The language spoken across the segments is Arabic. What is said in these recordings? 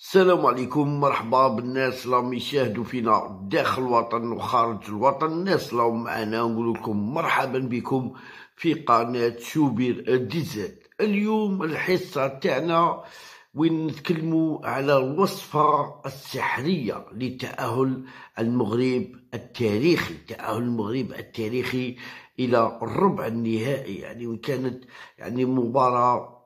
السلام عليكم مرحبا بالناس راهم يشاهدوا فينا داخل الوطن وخارج الوطن الناس راهم معنا نقول لكم مرحبا بكم في قناة شوبير ديزات اليوم الحصة تاعنا وين نتكلموا على الوصفة السحرية لتأهل المغرب التاريخي تأهل المغرب التاريخي إلى الربع النهائي يعني وكانت يعني مباراة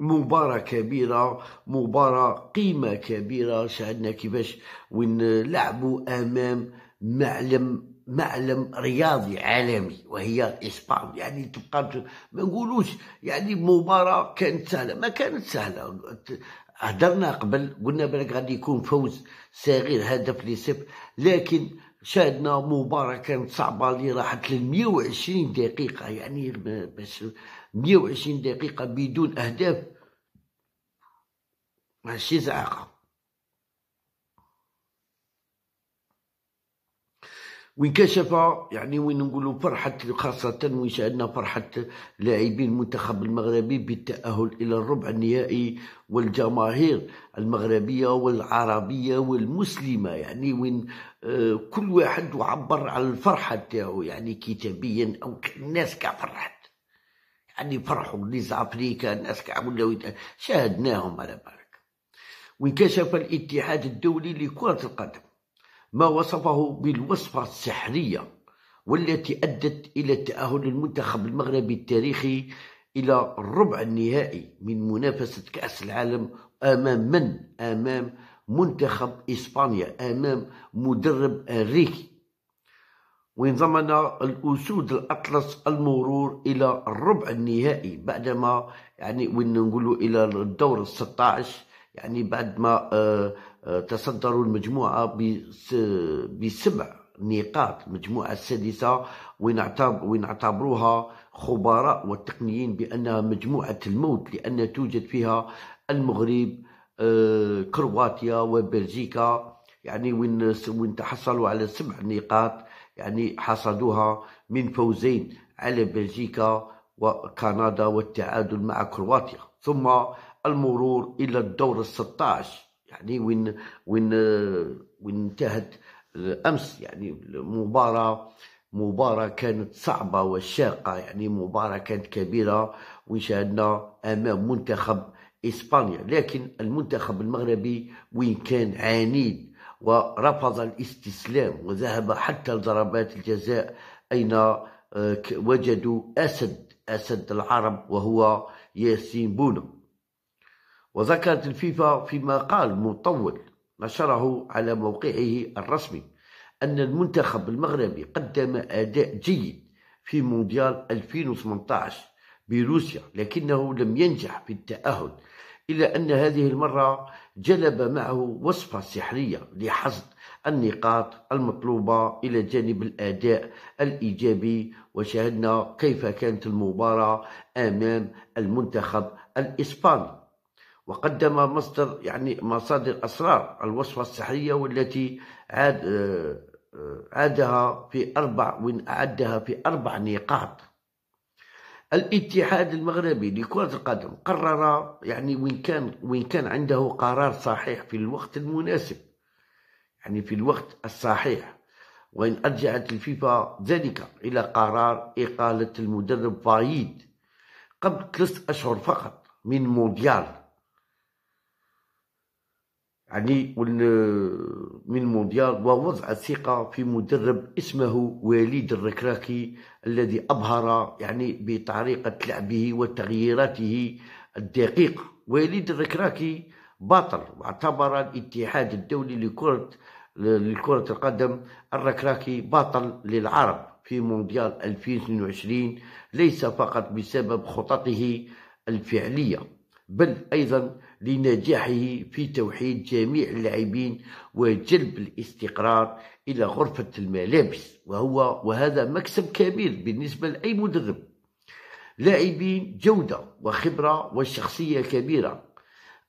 مباراة كبيرة مباراة قيمة كبيرة شاهدنا كيفاش وين لعبوا أمام معلم معلم رياضي عالمي وهي اسبان يعني تبقى ما نقولوش يعني مباراة كانت سهلة ما كانت سهلة هدرنا قبل قلنا بالك غادي يكون فوز صغير هدف لصفر لكن شاهدنا مباراة كانت صعبة اللي راحت لل 120 دقيقة يعني باش 120 دقيقة بدون أهداف ماشي زعاقة كشف يعني وين نقولوا فرحة خاصة وين شاهدنا فرحة لاعبين المنتخب المغربي بالتأهل إلى الربع النهائي والجماهير المغربية والعربية والمسلمة يعني وين آه، كل واحد عبر على الفرحة تاعو يعني كتابيا أو الناس كفرحت يعني فرحوا اللي زعف ليكا الناس ولاو شاهدناهم على بالك وانكشف الاتحاد الدولي لكرة القدم ما وصفه بالوصفة السحرية والتي أدت إلى تأهل المنتخب المغربي التاريخي إلى الربع النهائي من منافسة كأس العالم أمام من؟ أمام منتخب إسبانيا أمام مدرب أنريكي وانضمن الاسود الاطلس المرور الى الربع النهائي بعدما يعني وين نقولوا الى الدور 16 يعني بعد ما آه، آه، تصدروا المجموعه بسبع نقاط المجموعه السادسه وين اعتبروها خبراء والتقنيين بانها مجموعه الموت لان توجد فيها المغرب آه، كرواتيا وبلجيكا يعني وين وين تحصلوا على سبع نقاط يعني حصدوها من فوزين على بلجيكا وكندا والتعادل مع كرواتيا ثم المرور الى الدور ال 16 يعني وين وين وين انتهت امس يعني المباراه مباراه كانت صعبه وشاقه يعني مباراه كانت كبيره وشاهدنا امام منتخب اسبانيا لكن المنتخب المغربي وين كان عنيد ورفض الاستسلام وذهب حتى لضربات الجزاء أين آه، وجدوا أسد أسد العرب وهو ياسين بونو وذكرت الفيفا فيما قال مطول نشره على موقعه الرسمي أن المنتخب المغربي قدم أداء جيد في مونديال 2018 بروسيا لكنه لم ينجح في التأهل إلا أن هذه المرة جلب معه وصفة سحرية لحصد النقاط المطلوبة إلى جانب الأداء الإيجابي وشاهدنا كيف كانت المباراة أمام المنتخب الإسباني وقدم مصدر يعني مصادر أسرار الوصفة السحرية والتي عاد آه، آه، عادها في أربع وإن أعدها في أربع نقاط الاتحاد المغربي لكرة القدم قرر يعني وين كان وين كان عنده قرار صحيح في الوقت المناسب يعني في الوقت الصحيح وإن أرجعت الفيفا ذلك إلى قرار إقالة المدرب فايد قبل ثلاث أشهر فقط من مونديال يعني آه، من مونديال ووضع الثقة في مدرب اسمه وليد الركراكي الذي أبهر يعني بطريقة لعبه وتغييراته الدقيقة وليد الركراكي باطل واعتبر الاتحاد الدولي لكرة لكرة القدم الركراكي باطل للعرب في مونديال 2022 ليس فقط بسبب خططه الفعلية بل أيضا لنجاحه في توحيد جميع اللاعبين وجلب الاستقرار إلى غرفة الملابس وهو وهذا مكسب كبير بالنسبة لأي مدرب لاعبين جودة وخبرة وشخصية كبيرة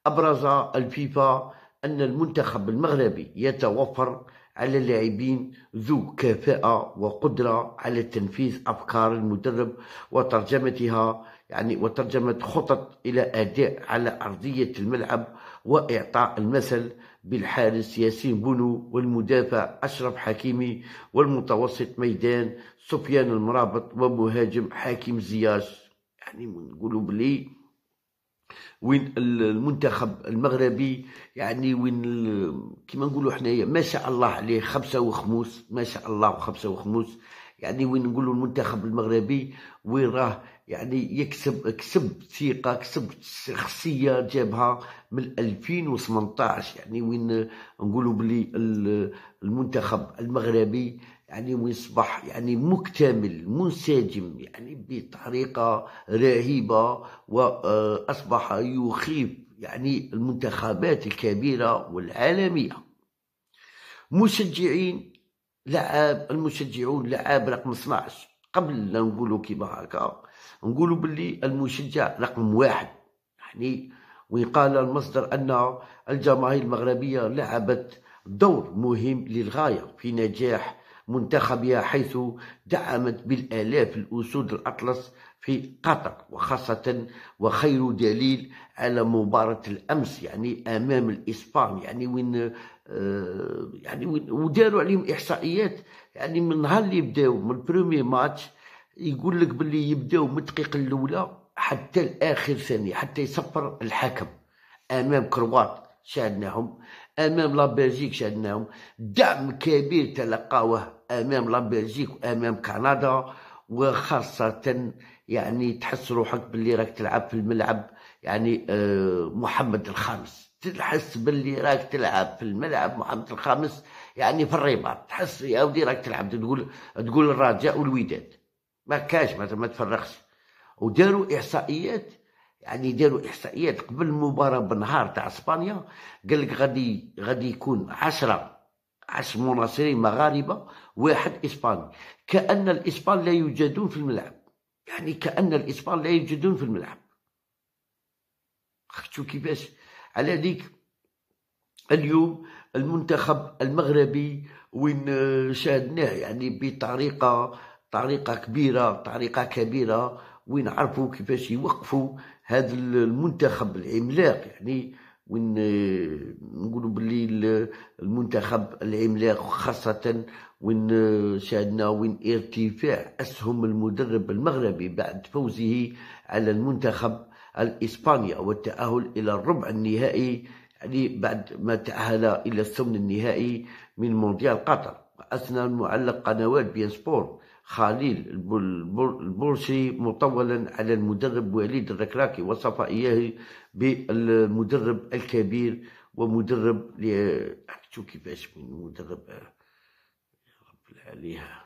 أبرز الفيفا أن المنتخب المغربي يتوفر على اللاعبين ذو كفاءة وقدرة على تنفيذ أفكار المدرب وترجمتها يعني وترجمة خطط إلى أداء على أرضية الملعب وإعطاء المثل بالحارس ياسين بونو والمدافع أشرف حكيمي والمتوسط ميدان سفيان المرابط ومهاجم حاكم زياش يعني نقولوا بلي وين المنتخب المغربي يعني وين كما نقولوا حنايا ما شاء الله عليه خمسه وخموس ما شاء الله وخمسه وخموس يعني وين نقولوا المنتخب المغربي وين راه يعني يكسب كسب ثقه كسب شخصيه جابها من 2018 يعني وين نقولوا بلي المنتخب المغربي يعني ويصبح يعني مكتمل منسجم يعني بطريقة رهيبة وأصبح يخيب يعني المنتخبات الكبيرة والعالمية مشجعين لعاب المشجعون لعاب رقم 12 قبل لا نقولوا كيما هكا نقولوا باللي المشجع رقم واحد يعني وقال المصدر أن الجماهير المغربية لعبت دور مهم للغاية في نجاح منتخبها حيث دعمت بالآلاف الأسود الأطلس في قطر وخاصة وخير دليل على مباراة الأمس يعني أمام الإسبان يعني وين آه، يعني وين وداروا عليهم إحصائيات يعني من نهار اللي بداو من البرومي ماتش يقول لك باللي يبداو من الدقيقة الأولى حتى الآخر ثانية حتى يصفر الحكم أمام كروات شاهدناهم أمام بلجيك شاهدناهم دعم كبير تلقاوه امام لا بلجيك امام كندا وخاصه يعني تحس روحك باللي راك تلعب في الملعب يعني آه، محمد الخامس تحس باللي راك تلعب في الملعب محمد الخامس يعني في الرباط تحس يا ودي راك تلعب تقول تقول الرجاء والوداد ما كاش ما, ما تفرغش وداروا احصائيات يعني داروا احصائيات قبل المباراه بنهار تاع اسبانيا قال لك غادي غادي يكون 10 عشر مناصرين مغاربه واحد اسباني كان الاسبان لا يوجدون في الملعب يعني كان الاسبان لا يوجدون في الملعب اختو كيفاش على ذيك اليوم المنتخب المغربي وين شاهدناه يعني بطريقه طريقه كبيره طريقه كبيره وين عرفوا كيفاش يوقفوا هذا المنتخب العملاق يعني وين آه، نقولوا باللي المنتخب العملاق خاصة وين شاهدنا وين ارتفاع أسهم المدرب المغربي بعد فوزه على المنتخب الإسباني والتأهل إلى الربع النهائي يعني بعد ما تأهل إلى الثمن النهائي من مونديال قطر أثنى المعلق قنوات بين سبور خليل البورسي مطولا على المدرب وليد الركراكي وصف إياه بالمدرب الكبير ومدرب شو كيفاش من مدرب آه، رب عليها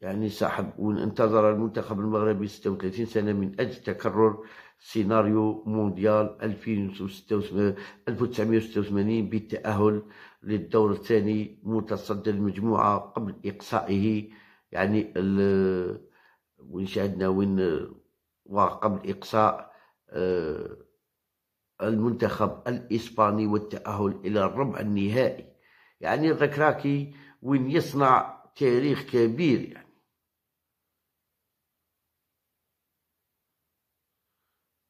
يعني صاحب انتظر المنتخب المغربي 36 سنة من أجل تكرر سيناريو مونديال 1986 بالتأهل للدور الثاني متصدر المجموعة قبل إقصائه يعني وين شاهدنا وين وقبل اقصاء آه، المنتخب الاسباني والتاهل الى الربع النهائي يعني الركراكي وين يصنع تاريخ كبير يعني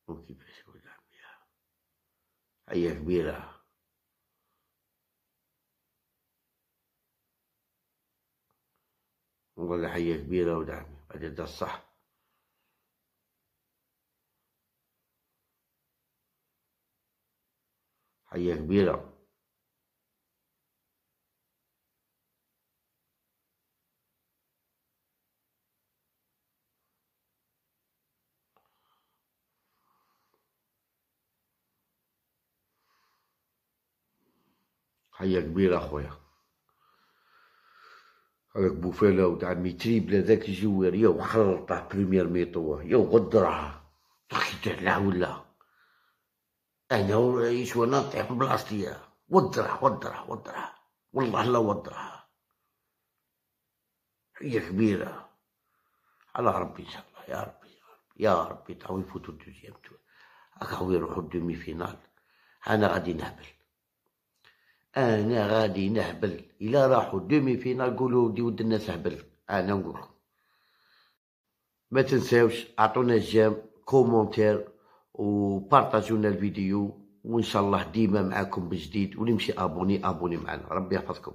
وكيفاش ولا حياه كبيره نقول له حية كبيرة ودعمي بعدين ده الصح حية كبيرة حية كبيرة أخويا هذاك بوفالا وتاع ميتريبلا ذاك الجوار يا تاع بريمير ميطوا يا غدرها تخيت على ولا انا نطيح ونطيح بلاصتي ودرها ودرها ودرها والله لا ودرها هي كبيره على ربي ان شاء الله يا ربي يا ربي تعاو يفوتوا الدوزيام هكا يروحوا الدومي فينال انا غادي نهبل انا غادي نهبل الى راحوا دومي فينال قولوا دي ود الناس هبل انا نقول ما تنساوش اعطونا جام كومونتير وبارطاجونا الفيديو وان شاء الله ديما معاكم بجديد واللي مشي ابوني ابوني معنا ربي يحفظكم